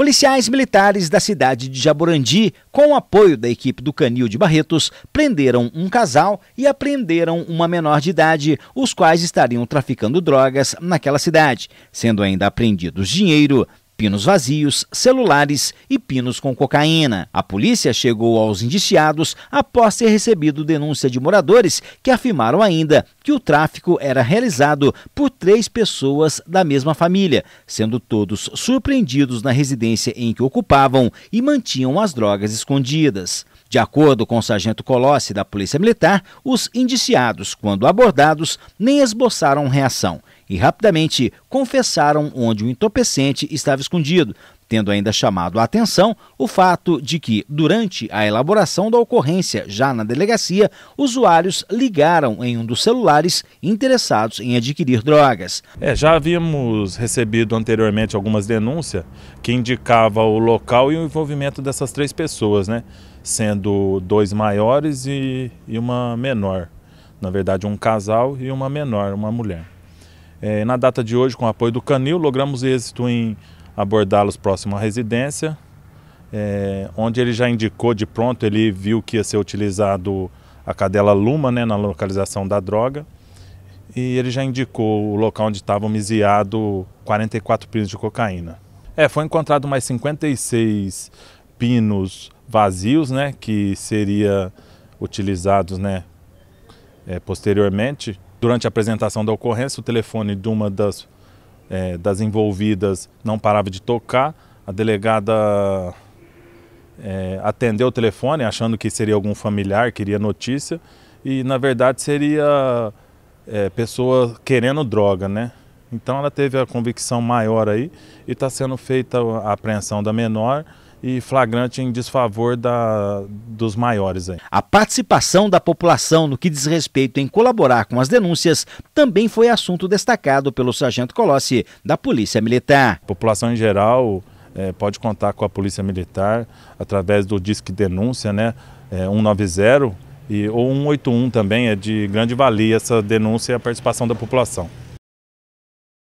Policiais militares da cidade de Jaborandi, com o apoio da equipe do Canil de Barretos, prenderam um casal e apreenderam uma menor de idade, os quais estariam traficando drogas naquela cidade, sendo ainda apreendidos dinheiro, pinos vazios, celulares e pinos com cocaína. A polícia chegou aos indiciados após ter recebido denúncia de moradores que afirmaram ainda que o tráfico era realizado por três pessoas da mesma família, sendo todos surpreendidos na residência em que ocupavam e mantinham as drogas escondidas. De acordo com o sargento Colossi da Polícia Militar, os indiciados, quando abordados, nem esboçaram reação e rapidamente confessaram onde o entorpecente estava escondido, tendo ainda chamado a atenção o fato de que, durante a elaboração da ocorrência já na delegacia, usuários ligaram em um dos celulares interessados em adquirir drogas. É, já havíamos recebido anteriormente algumas denúncias que indicava o local e o envolvimento dessas três pessoas, né? Sendo dois maiores e, e uma menor. Na verdade, um casal e uma menor, uma mulher. É, na data de hoje, com o apoio do Canil, logramos êxito em abordá-los próximo à residência, é, onde ele já indicou de pronto, ele viu que ia ser utilizado a cadela Luma né, na localização da droga, e ele já indicou o local onde estavam miseado 44 pinos de cocaína. É, foi encontrado mais 56 pinos vazios, né, que seria utilizados, né, é, posteriormente Durante a apresentação da ocorrência, o telefone de uma das, é, das envolvidas não parava de tocar. A delegada é, atendeu o telefone, achando que seria algum familiar, queria notícia, e na verdade seria é, pessoa querendo droga, né? Então ela teve a convicção maior aí e está sendo feita a apreensão da menor e flagrante em desfavor da, dos maiores. Aí. A participação da população no que diz respeito em colaborar com as denúncias também foi assunto destacado pelo Sargento Colossi, da Polícia Militar. A população em geral é, pode contar com a Polícia Militar através do Disque Denúncia né, é, 190 e, ou 181 também, é de grande valia essa denúncia e a participação da população.